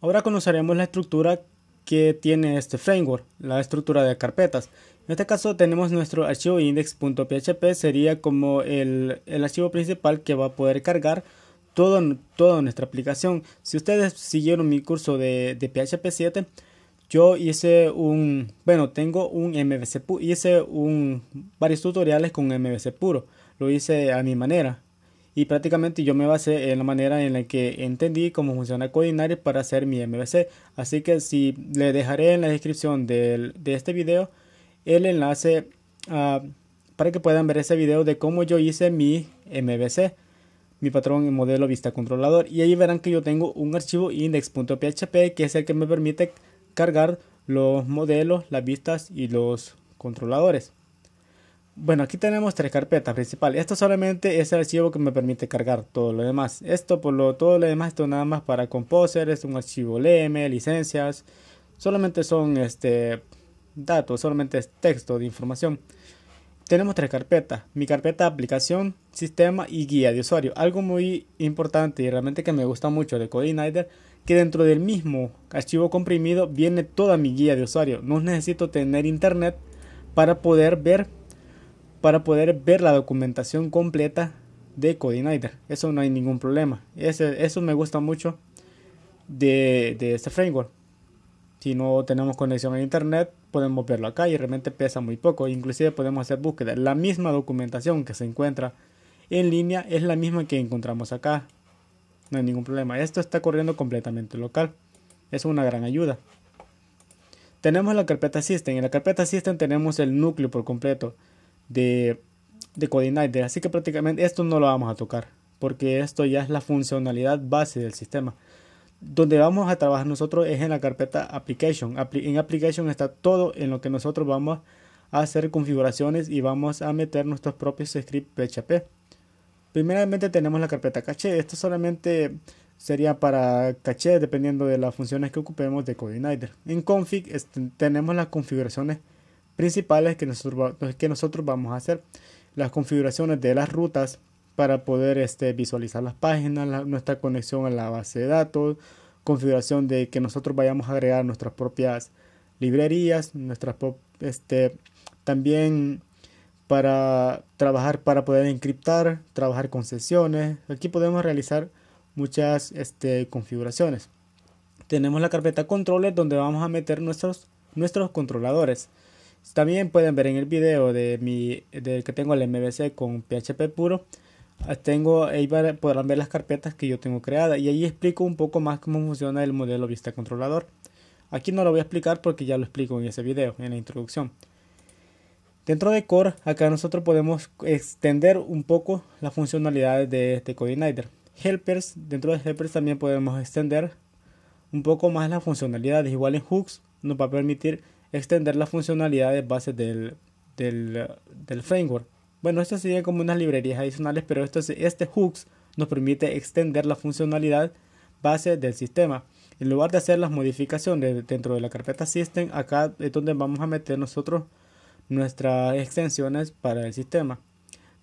Ahora conoceremos la estructura que tiene este framework, la estructura de carpetas. En este caso tenemos nuestro archivo index.php, sería como el, archivo principal que va a poder cargar todo, toda nuestra aplicación. Si ustedes siguieron mi curso de, de PHP 7, yo hice un, bueno, tengo un MVC, hice un, varios tutoriales con MVC puro, lo hice a mi manera y prácticamente yo me basé en la manera en la que entendí cómo funciona Codinary para hacer mi MVC. Así que si le dejaré en la descripción de este video el enlace ah, para que puedan ver ese video de cómo yo hice mi MVC, mi patrón en modelo vista controlador. Y ahí verán que yo tengo un archivo index.php que es el que me permite cargar los modelos, las vistas y los controladores. Bueno, aquí tenemos tres carpetas principales. Esto solamente es el archivo que me permite cargar todo lo demás. Esto por lo todo lo demás, esto nada más para Composer, es un archivo LM, licencias. Solamente son este datos, solamente es texto de información. Tenemos tres carpetas. Mi carpeta aplicación, sistema y guía de usuario. Algo muy importante y realmente que me gusta mucho de CodeIgniter, que dentro del mismo archivo comprimido viene toda mi guía de usuario. No necesito tener internet para poder ver para poder ver la documentación completa de CodeIgniter. Eso no hay ningún problema. eso me gusta mucho de, de, este framework. Si no tenemos conexión a internet, podemos verlo acá y realmente pesa muy poco. Inclusive podemos hacer búsqueda. La misma documentación que se encuentra en línea es la misma que encontramos acá. No hay ningún problema. Esto está corriendo completamente local. Es una gran ayuda. Tenemos la carpeta System. En la carpeta System tenemos el núcleo por completo de, de CodeIgniter. Así que prácticamente esto no lo vamos a tocar, porque esto ya es la funcionalidad base del sistema. Donde vamos a trabajar nosotros es en la carpeta Application. En Application está todo en lo que nosotros vamos a hacer configuraciones y vamos a meter nuestros propios scripts PHP. Primeramente tenemos la carpeta caché. Esto solamente sería para caché dependiendo de las funciones que ocupemos de CodeIgniter. En config este, tenemos las configuraciones principales que nosotros, que nosotros vamos a hacer. Las configuraciones de las rutas para poder este, visualizar las páginas, nuestra conexión a la base de datos, configuración de que nosotros vayamos a agregar nuestras propias librerías, nuestras este, también para trabajar para poder encriptar, trabajar con sesiones. Aquí podemos realizar muchas este, configuraciones. Tenemos la carpeta controles donde vamos a meter nuestros, nuestros controladores. También pueden ver en el video de mi, del que tengo el MVC con PHP puro, ah, tengo, ahí podrán ver las carpetas que yo tengo creadas y ahí explico un poco más cómo funciona el modelo vista controlador. Aquí no lo voy a explicar porque ya lo explico en ese video, en la introducción. Dentro de Core, acá nosotros podemos extender un poco las funcionalidades de este CodeIgniter. Helpers, dentro de Helpers también podemos extender un poco más las funcionalidades. Igual en Hooks nos va a permitir extender las funcionalidades base del, del, framework. Bueno, esto sería como unas librerías adicionales, pero esto, este hooks nos permite extender la funcionalidad base del sistema. En lugar de hacer las modificaciones dentro de la carpeta system, acá es donde vamos a meter nosotros nuestras extensiones para el sistema.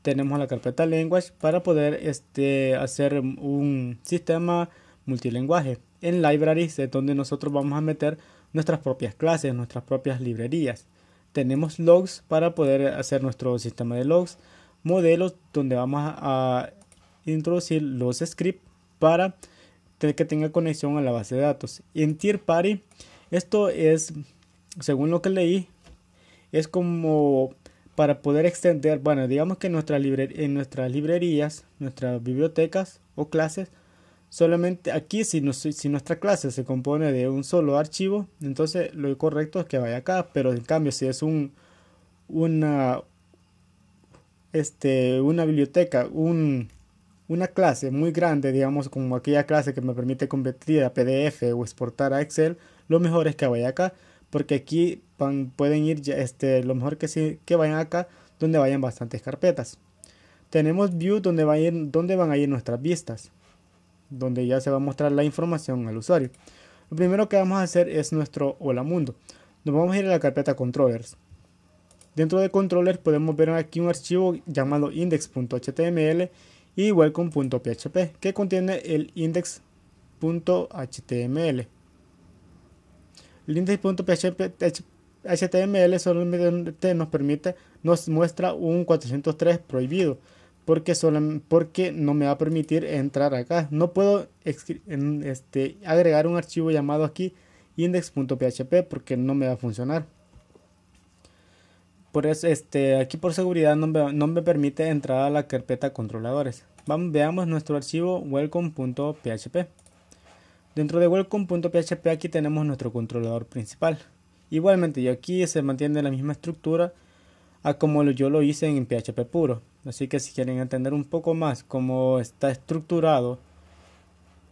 Tenemos la carpeta language para poder este, hacer un sistema multilinguaje En libraries es donde nosotros vamos a meter nuestras propias clases, nuestras propias librerías. Tenemos logs para poder hacer nuestro sistema de logs, modelos donde vamos a introducir los scripts para que tenga conexión a la base de datos. En Tier Party, esto es, según lo que leí, es como para poder extender, bueno, digamos que en nuestras librerías, nuestras bibliotecas o clases, Solamente aquí, si, nuestra clase se compone de un solo archivo, entonces lo correcto es que vaya acá, pero en cambio si es un, una, este, biblioteca, una clase muy grande, digamos como aquella clase que me permite convertir a PDF o exportar a Excel, lo mejor es que vaya acá, porque aquí pueden ir, ya, este, lo mejor que, sí, que vayan acá, donde vayan bastantes carpetas. Tenemos view donde, donde van a ir nuestras vistas donde ya se va a mostrar la información al usuario. Lo primero que vamos a hacer es nuestro hola mundo. Nos vamos a ir a la carpeta controllers. Dentro de controllers podemos ver aquí un archivo llamado index.html y welcome.php que contiene el index.html. El index.html HTML solamente nos permite, nos muestra un 403 prohibido, porque, porque no me va a permitir entrar acá. No puedo este, agregar un archivo llamado aquí index.php porque no me va a funcionar. Por eso, este, aquí por seguridad no me, permite entrar a la carpeta controladores. Vamos, veamos nuestro archivo welcome.php. Dentro de welcome.php aquí tenemos nuestro controlador principal. Igualmente, y aquí se mantiene la misma estructura a como yo lo hice en PHP puro. Así que si quieren entender un poco más cómo está estructurado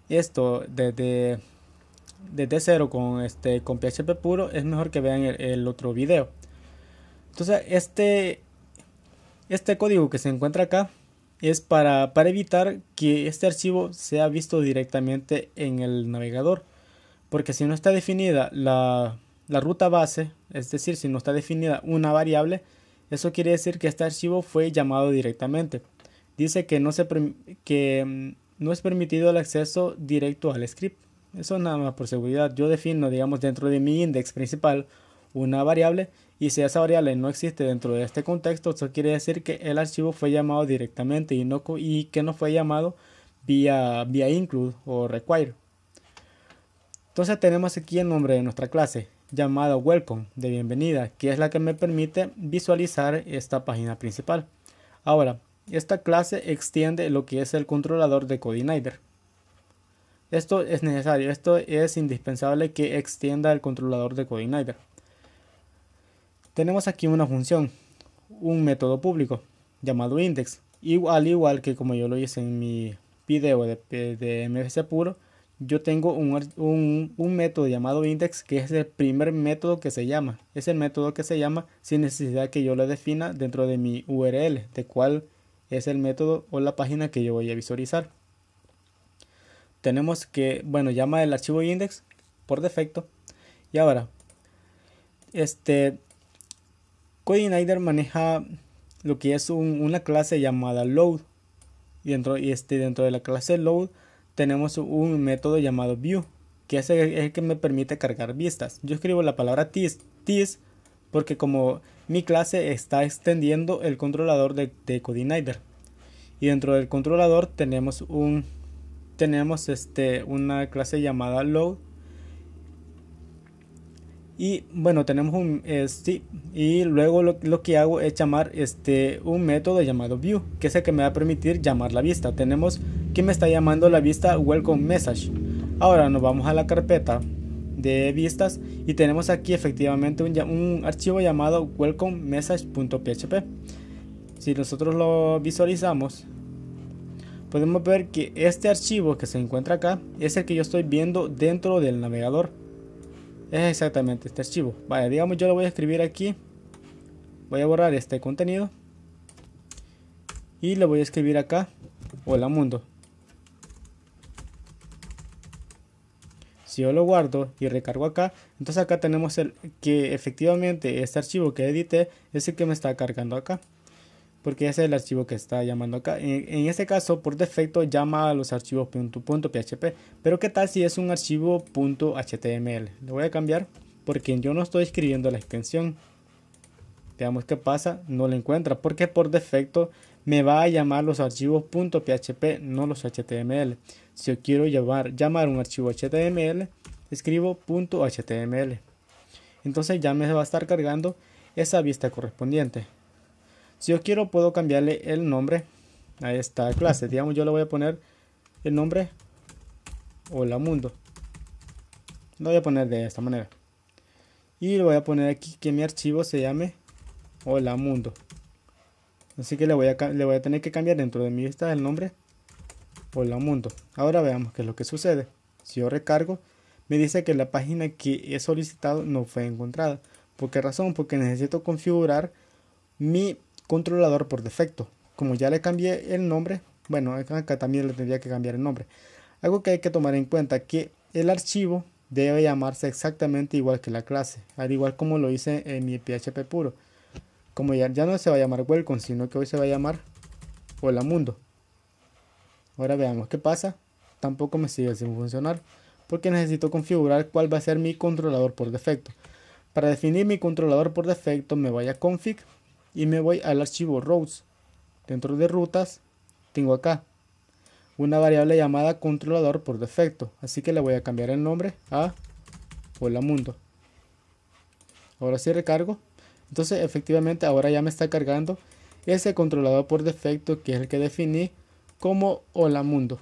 esto desde, desde cero con, este, con PHP puro, es mejor que vean el, otro video. Entonces, este, este código que se encuentra acá es para, evitar que este archivo sea visto directamente en el navegador. Porque si no está definida la, la, ruta base, es decir, si no está definida una variable, eso quiere decir que este archivo fue llamado directamente. Dice que mm, no, es permitido el acceso directo al script. Eso nada más por seguridad. Yo defino, digamos, dentro de mi index principal una variable y si esa variable no existe dentro de este contexto, eso quiere decir que el archivo fue llamado directamente y, no, y que no fue llamado vía, vía include o require. Entonces tenemos aquí el nombre de nuestra clase llamada Welcome de bienvenida, que es la que me permite visualizar esta página principal. Ahora, esta clase extiende lo que es el controlador de CodeIgniter. Esto es necesario, esto es indispensable que extienda el controlador de CodeIgniter. Tenemos aquí una función, un método público llamado index, igual igual que como yo lo hice en mi video de, de puro, yo tengo un, método llamado index que es el primer método que se llama. Es el método que se llama sin necesidad que yo lo defina dentro de mi URL, de cuál es el método o la página que yo voy a visualizar. Tenemos que, bueno, llama el archivo index por defecto. Y ahora, este, CodeIgniter maneja lo que es una clase llamada load. Y dentro, y este, dentro de la clase load tenemos un método llamado view, que es el, que me permite cargar vistas. Yo escribo la palabra tis, porque como mi clase está extendiendo el controlador de, de Y dentro del controlador tenemos un tenemos este una clase llamada load y bueno tenemos un eh, y luego lo, lo, que hago es llamar este un método llamado view que es el que me va a permitir llamar la vista tenemos que me está llamando la vista Welcome Message. Ahora nos vamos a la carpeta de vistas y tenemos aquí efectivamente un, archivo llamado welcome message.php. Si nosotros lo visualizamos, podemos ver que este archivo que se encuentra acá es el que yo estoy viendo dentro del navegador. Es exactamente este archivo. Vaya, digamos yo lo voy a escribir aquí. Voy a borrar este contenido. Y le voy a escribir acá. Hola mundo. si yo lo guardo y recargo acá, entonces acá tenemos el que efectivamente este archivo que edité es el que me está cargando acá. Porque ese es el archivo que está llamando acá. En, este caso, por defecto, llama a los archivos .php. Pero ¿qué tal si es un archivo punto .html? lo voy a cambiar porque yo no estoy escribiendo la extensión. Veamos qué pasa. No lo encuentra porque por defecto me va a llamar los archivos .php, no los HTML. Si yo quiero llamar, un archivo HTML, escribo .html. Entonces ya me va a estar cargando esa vista correspondiente. Si yo quiero puedo cambiarle el nombre a esta clase. Digamos yo le voy a poner el nombre Hola Mundo. Lo voy a poner de esta manera. Y le voy a poner aquí que mi archivo se llame Hola Mundo. Así que le voy, a, tener que cambiar dentro de mi vista el nombre por la mundo. Ahora veamos qué es lo que sucede. Si yo recargo, me dice que la página que he solicitado no fue encontrada. ¿Por qué razón? Porque necesito configurar mi controlador por defecto. Como ya le cambié el nombre, bueno, acá también le tendría que cambiar el nombre. Algo que hay que tomar en cuenta que el archivo debe llamarse exactamente igual que la clase, al igual como lo hice en mi PHP puro como ya, ya no se va a llamar Welcome, sino que hoy se va a llamar Hola Mundo. Ahora veamos qué pasa. Tampoco me sigue sin funcionar porque necesito configurar cuál va a ser mi controlador por defecto. Para definir mi controlador por defecto me voy a config y me voy al archivo roads Dentro de rutas tengo acá una variable llamada controlador por defecto. Así que le voy a cambiar el nombre a hola mundo. Ahora sí recargo entonces efectivamente ahora ya me está cargando ese controlador por defecto que es el que definí como hola mundo.